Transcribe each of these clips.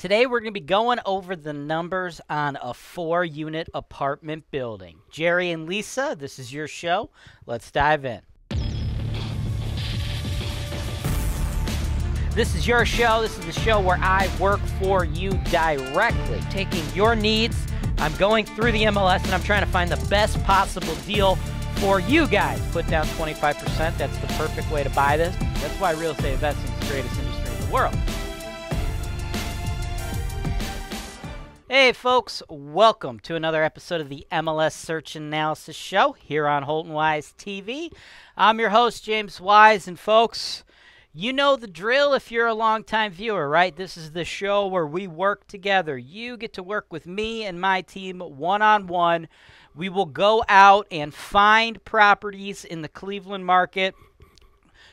Today, we're going to be going over the numbers on a four unit apartment building. Jerry and Lisa, this is your show. Let's dive in. This is your show. This is the show where I work for you directly, taking your needs. I'm going through the MLS and I'm trying to find the best possible deal for you guys. Put down 25%. That's the perfect way to buy this. That's why real estate investing is the greatest industry in the world. Hey, folks, welcome to another episode of the MLS Search Analysis Show here on Holton Wise TV. I'm your host, James Wise, and folks, you know the drill if you're a longtime viewer, right? This is the show where we work together. You get to work with me and my team one on one. We will go out and find properties in the Cleveland market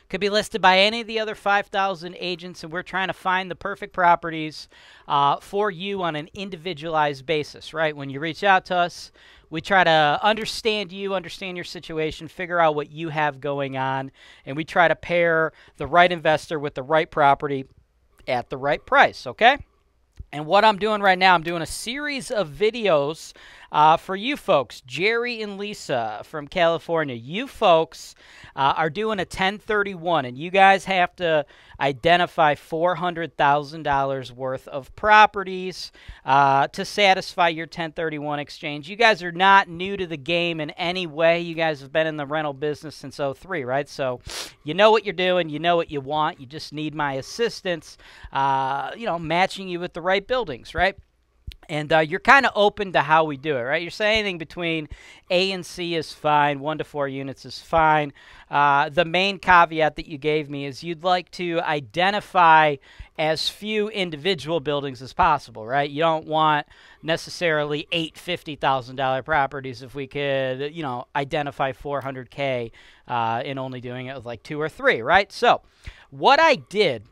could be listed by any of the other 5,000 agents, and we're trying to find the perfect properties uh, for you on an individualized basis, right? When you reach out to us, we try to understand you, understand your situation, figure out what you have going on, and we try to pair the right investor with the right property at the right price, okay? And what I'm doing right now, I'm doing a series of videos uh, for you folks, Jerry and Lisa from California, you folks uh, are doing a 1031, and you guys have to identify $400,000 worth of properties uh, to satisfy your 1031 exchange. You guys are not new to the game in any way. You guys have been in the rental business since 03, right? So you know what you're doing, you know what you want, you just need my assistance, uh, you know, matching you with the right buildings, right? And uh, you're kind of open to how we do it, right? You're saying anything between A and C is fine, one to four units is fine. Uh, the main caveat that you gave me is you'd like to identify as few individual buildings as possible, right? You don't want necessarily eight fifty thousand dollar properties if we could, you know, identify four hundred k uh, in only doing it with like two or three, right? So, what I did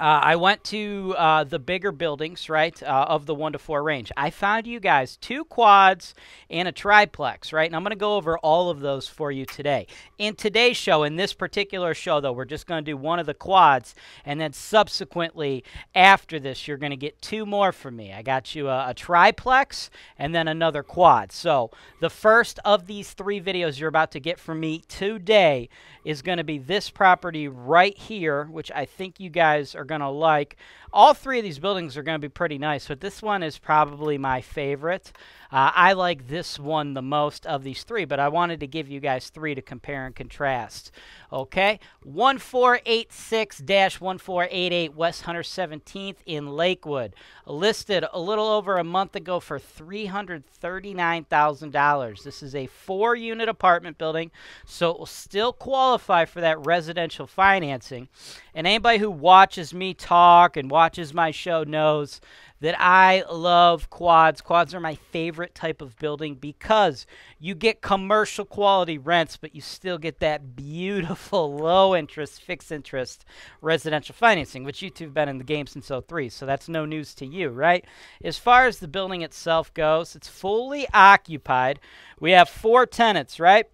uh, I went to uh, the bigger buildings, right, uh, of the one to four range. I found you guys two quads and a triplex, right? And I'm going to go over all of those for you today. In today's show, in this particular show, though, we're just going to do one of the quads. And then subsequently, after this, you're going to get two more from me. I got you a, a triplex and then another quad. So the first of these three videos you're about to get from me today is going to be this property right here, which I think you guys are going to like. All three of these buildings are going to be pretty nice, but this one is probably my favorite. Uh, I like this one the most of these three, but I wanted to give you guys three to compare and contrast. Okay, 1486-1488 West Hunter 17th in Lakewood. Listed a little over a month ago for $339,000. This is a four-unit apartment building, so it will still qualify for that residential financing. And anybody who watches me me talk and watches my show knows that I love quads. Quads are my favorite type of building because you get commercial quality rents, but you still get that beautiful low interest, fixed interest residential financing, which you two have been in the game since 03, so that's no news to you, right? As far as the building itself goes, it's fully occupied. We have four tenants, right?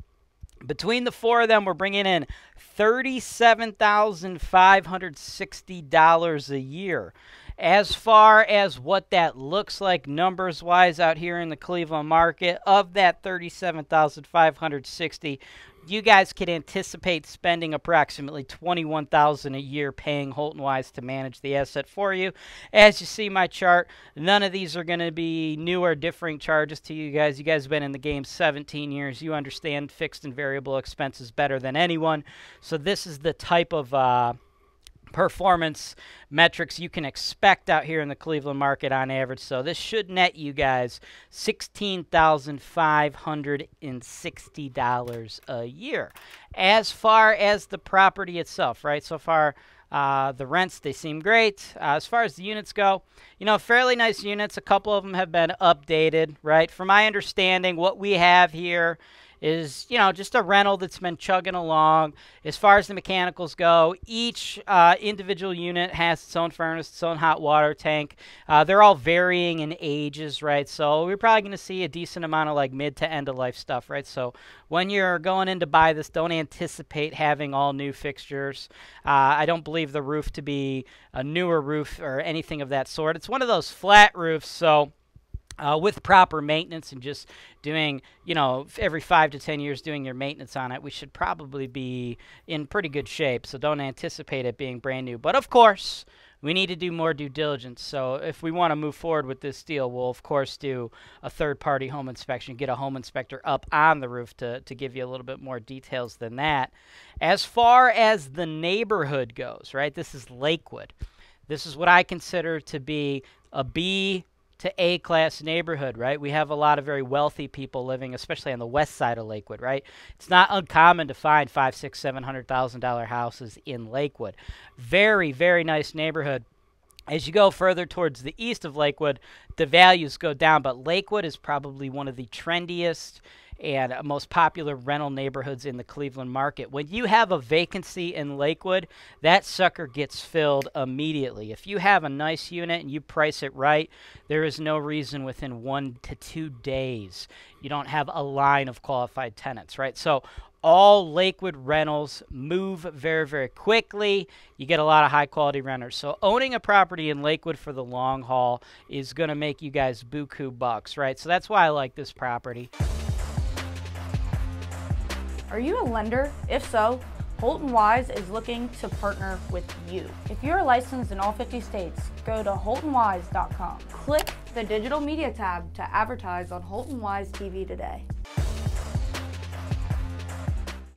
Between the four of them, we're bringing in $37,560 a year. As far as what that looks like numbers wise out here in the Cleveland market, of that 37,560, you guys could anticipate spending approximately 21000 a year paying Holton Wise to manage the asset for you. As you see my chart, none of these are going to be new or differing charges to you guys. You guys have been in the game 17 years. You understand fixed and variable expenses better than anyone. So this is the type of... Uh, performance metrics you can expect out here in the Cleveland market on average. So this should net you guys $16,560 a year. As far as the property itself, right? So far, uh, the rents, they seem great. Uh, as far as the units go, you know, fairly nice units. A couple of them have been updated, right? From my understanding, what we have here is, you know, just a rental that's been chugging along. As far as the mechanicals go, each uh, individual unit has its own furnace, its own hot water tank. Uh, they're all varying in ages, right? So we're probably going to see a decent amount of like mid to end of life stuff, right? So when you're going in to buy this, don't anticipate having all new fixtures. Uh, I don't believe the roof to be a newer roof or anything of that sort. It's one of those flat roofs, so uh, with proper maintenance and just doing, you know, every five to ten years doing your maintenance on it, we should probably be in pretty good shape. So don't anticipate it being brand new. But of course, we need to do more due diligence. So if we want to move forward with this deal, we'll of course do a third-party home inspection, get a home inspector up on the roof to to give you a little bit more details than that. As far as the neighborhood goes, right? This is Lakewood. This is what I consider to be a B to A class neighborhood, right? We have a lot of very wealthy people living, especially on the west side of Lakewood, right? It's not uncommon to find five, six, seven hundred thousand dollar houses in Lakewood. Very, very nice neighborhood. As you go further towards the east of Lakewood, the values go down, but Lakewood is probably one of the trendiest and uh, most popular rental neighborhoods in the Cleveland market. When you have a vacancy in Lakewood, that sucker gets filled immediately. If you have a nice unit and you price it right, there is no reason within one to two days you don't have a line of qualified tenants, right? So all Lakewood rentals move very, very quickly. You get a lot of high quality renters. So owning a property in Lakewood for the long haul is going to make you guys buku bucks, right? So that's why I like this property. Are you a lender? If so, Holt & Wise is looking to partner with you. If you're licensed in all 50 states, go to holtonwise.com. Click the digital media tab to advertise on Holt & Wise TV today.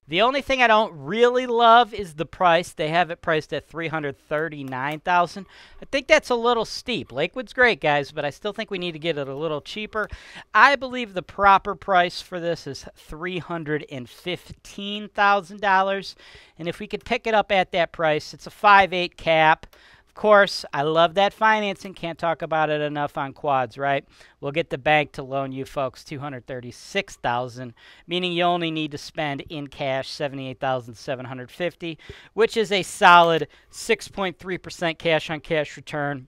The only thing I don't really love is the price. They have it priced at 339000 I think that's a little steep. Lakewood's great, guys, but I still think we need to get it a little cheaper. I believe the proper price for this is $315,000. And if we could pick it up at that price, it's a five-eight cap course, I love that financing. Can't talk about it enough on quads, right? We'll get the bank to loan you folks 236,000, meaning you only need to spend in cash 78,750, which is a solid 6.3% cash on cash return.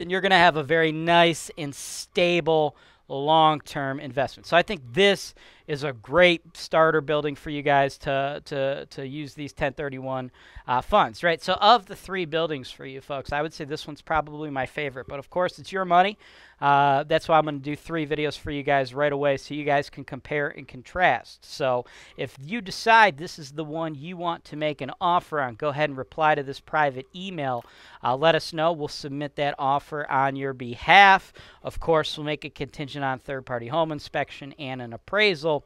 And you're going to have a very nice and stable long-term investment. So I think this is a great starter building for you guys to to to use these 1031 uh, funds, right? So of the three buildings for you folks, I would say this one's probably my favorite. But of course, it's your money. Uh, that's why I'm going to do three videos for you guys right away, so you guys can compare and contrast. So if you decide this is the one you want to make an offer on, go ahead and reply to this private email. Uh, let us know. We'll submit that offer on your behalf. Of course, we'll make a contingent on third-party home inspection and an appraisal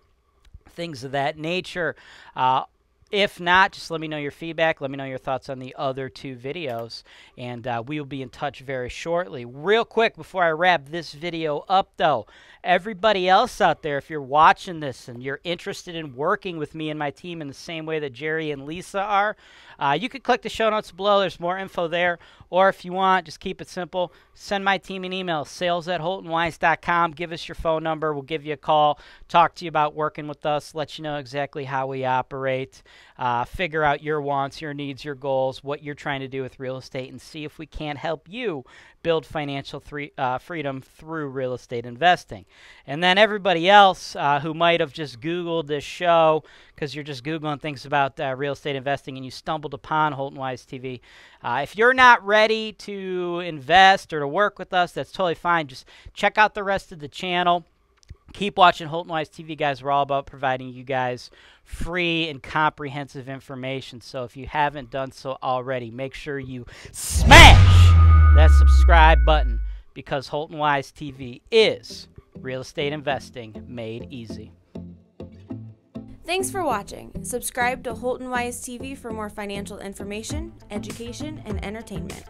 things of that nature. Uh, if not, just let me know your feedback. Let me know your thoughts on the other two videos, and uh, we will be in touch very shortly. Real quick, before I wrap this video up, though, everybody else out there, if you're watching this and you're interested in working with me and my team in the same way that Jerry and Lisa are, uh, you can click the show notes below. There's more info there, or if you want, just keep it simple. Send my team an email, sales at holtonwines.com. Give us your phone number. We'll give you a call, talk to you about working with us, let you know exactly how we operate, uh, figure out your wants, your needs, your goals, what you're trying to do with real estate, and see if we can't help you build financial three, uh, freedom through real estate investing. And then everybody else uh, who might have just Googled this show because you're just Googling things about uh, real estate investing and you stumbled upon Holton Wise TV, uh, if you're not ready to invest or to work with us, that's totally fine. Just check out the rest of the channel. Keep watching Holton Wise TV, guys. We're all about providing you guys free and comprehensive information. So if you haven't done so already, make sure you smash that subscribe button because Holton Wise TV is real estate investing made easy. Thanks for watching. Subscribe to Holton Wise TV for more financial information, education, and entertainment.